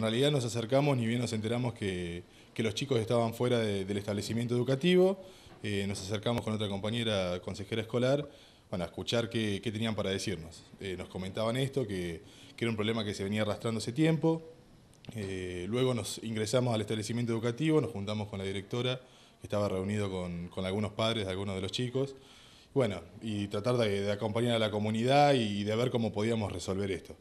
En realidad nos acercamos, ni bien nos enteramos que, los chicos estaban fuera del establecimiento educativo, eh, nos acercamos con otra compañera consejera escolar, bueno, a escuchar qué, tenían para decirnos. Eh, nos comentaban esto, que, era un problema que se venía arrastrando hace tiempo. Eh, luego nos ingresamos al establecimiento educativo, nos juntamos con la directora, que estaba reunido con, con algunos padres de algunos de los chicos. Bueno, y tratar de, acompañar a la comunidad y de ver cómo podíamos resolver esto.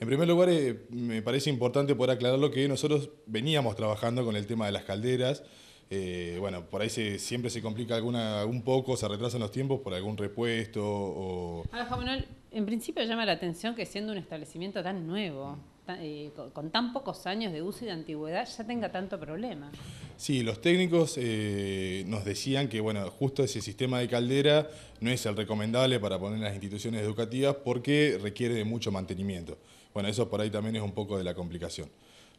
En primer lugar, eh, me parece importante poder aclarar lo que nosotros veníamos trabajando con el tema de las calderas. Eh, bueno, por ahí siempre se complica alguna, un poco, se retrasan los tiempos por algún repuesto o... Ahora, Manuel, en principio llama la atención que siendo un establecimiento tan nuevo, eh, con tan pocos años de uso y de antigüedad, ya tenga tanto problema. Sí, los técnicos eh, nos decían que bueno, justo ese sistema de caldera no es el recomendable para poner en las instituciones educativas porque requiere de mucho mantenimiento. Bueno, eso por ahí también es un poco de la complicación.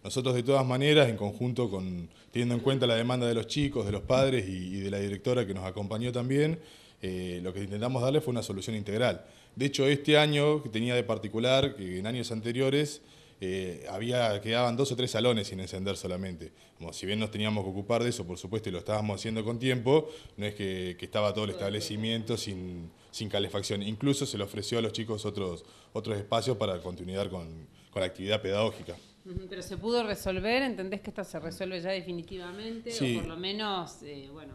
Nosotros de todas maneras, en conjunto con, teniendo en cuenta la demanda de los chicos, de los padres y, de la directora que nos acompañó también, eh, lo que intentamos darle fue una solución integral. De hecho, este año, que tenía de particular, que en años anteriores, eh, había, quedaban dos o tres salones sin encender solamente. Como si bien nos teníamos que ocupar de eso, por supuesto, y lo estábamos haciendo con tiempo, no es que, estaba todo el establecimiento sin, calefacción. Incluso se le ofreció a los chicos otros, otros espacios para continuar con, la actividad pedagógica. Pero se pudo resolver, ¿entendés que esto se resuelve ya definitivamente? O por lo menos, eh, bueno,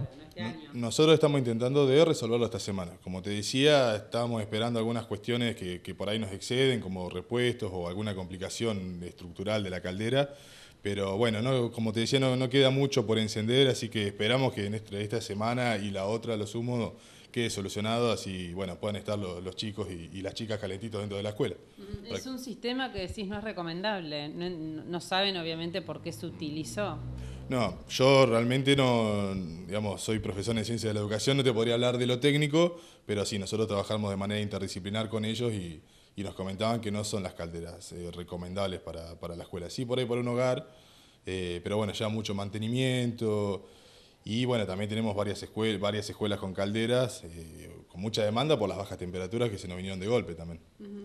este nosotros estamos intentando de resolverlo esta semana. Como te decía, estamos esperando algunas cuestiones que, que por ahí nos exceden, como repuestos o alguna complicación estructural de la caldera. Pero bueno, no, como te decía, no, queda mucho por encender, así que esperamos que en este, esta semana y la otra, lo sumo, quede solucionado, así bueno, puedan estar los, chicos y, las chicas calentitos dentro de la escuela. Mm, es un sistema que decís no es recomendable, no saben obviamente por qué se utilizó. No, yo realmente no, digamos, soy profesor en ciencias de la educación, no te podría hablar de lo técnico, pero sí, nosotros trabajamos de manera interdisciplinar con ellos y, nos comentaban que no son las calderas eh, recomendables para, la escuela. Sí, por ahí, por un hogar, eh, pero bueno, ya mucho mantenimiento, y bueno, también tenemos varias, escuelas, varias escuelas con calderas, eh, con mucha demanda por las bajas temperaturas que se nos vinieron de golpe también.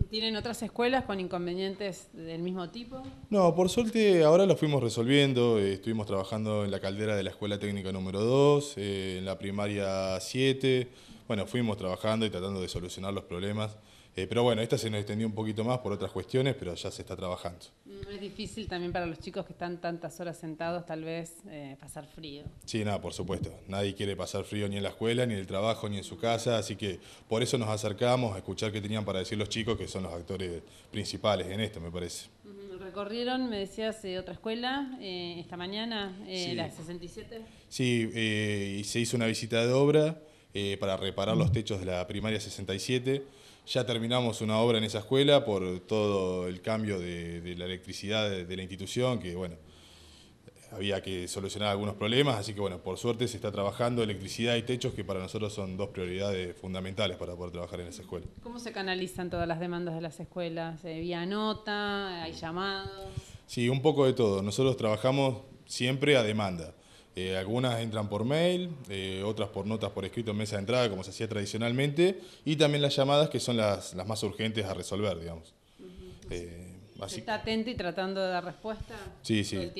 ¿Tienen otras escuelas con inconvenientes del mismo tipo? No, por suerte ahora lo fuimos resolviendo. Eh, estuvimos trabajando en la caldera de la Escuela Técnica número 2, eh, en la primaria 7. Bueno, fuimos trabajando y tratando de solucionar los problemas. Eh, pero bueno, esta se nos extendió un poquito más por otras cuestiones, pero ya se está trabajando. Mm, es difícil también para los chicos que están tantas horas sentados, tal vez, eh, pasar frío. Sí, nada, por supuesto. Nadie quiere pasar frío ni en la escuela, ni en el trabajo, ni en su casa, así que por eso nos acercamos a escuchar qué tenían para decir los chicos, que son los actores principales en esto, me parece. recorrieron, me decías, eh, otra escuela esta mañana, eh, la 67. Sí, y se hizo una visita de obra eh, para reparar los techos de la primaria 67. Ya terminamos una obra en esa escuela por todo el cambio de, la electricidad de, de, la institución, que bueno, había que solucionar algunos problemas, así que bueno, por suerte se está trabajando electricidad y techos, que para nosotros son dos prioridades fundamentales para poder trabajar en esa escuela. ¿Cómo se canalizan todas las demandas de las escuelas? ¿Vía nota? ¿Hay llamados? Sí, un poco de todo. Nosotros trabajamos siempre a demanda. Eh, algunas entran por mail, eh, otras por notas por escrito en mesa de entrada, como se hacía tradicionalmente, y también las llamadas que son las, más urgentes a resolver, digamos. Eh, ¿Está atento y tratando de dar respuesta? Todo el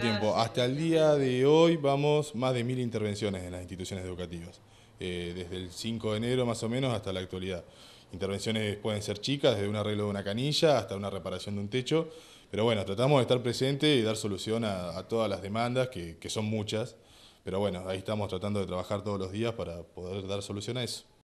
tiempo. Hasta el día de hoy vamos más de mil intervenciones en las instituciones educativas, desde el 5 de enero más o menos hasta la actualidad. Intervenciones pueden ser chicas, desde un arreglo de una canilla hasta una reparación de un techo. Pero bueno, tratamos de estar presentes y dar solución a, todas las demandas, que, que son muchas. Pero bueno, ahí estamos tratando de trabajar todos los días para poder dar solución a eso.